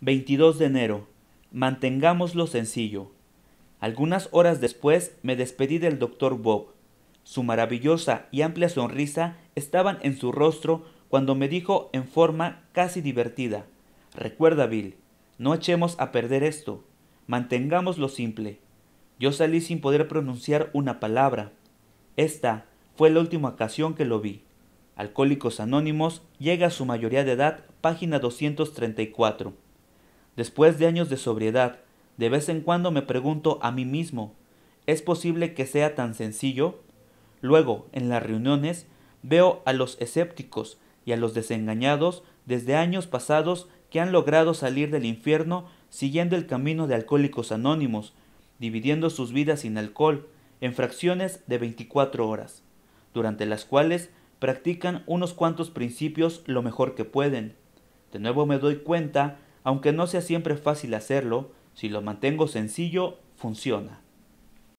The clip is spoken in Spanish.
22 de enero. Mantengámoslo sencillo. Algunas horas después me despedí del doctor Bob. Su maravillosa y amplia sonrisa estaban en su rostro cuando me dijo en forma casi divertida Recuerda, Bill, no echemos a perder esto. Mantengámoslo simple. Yo salí sin poder pronunciar una palabra. Esta fue la última ocasión que lo vi. Alcohólicos Anónimos llega a su mayoría de edad, página 234. Después de años de sobriedad, de vez en cuando me pregunto a mí mismo, ¿es posible que sea tan sencillo? Luego, en las reuniones, veo a los escépticos y a los desengañados desde años pasados que han logrado salir del infierno siguiendo el camino de alcohólicos anónimos, dividiendo sus vidas sin alcohol en fracciones de 24 horas, durante las cuales practican unos cuantos principios lo mejor que pueden. De nuevo me doy cuenta aunque no sea siempre fácil hacerlo, si lo mantengo sencillo, funciona.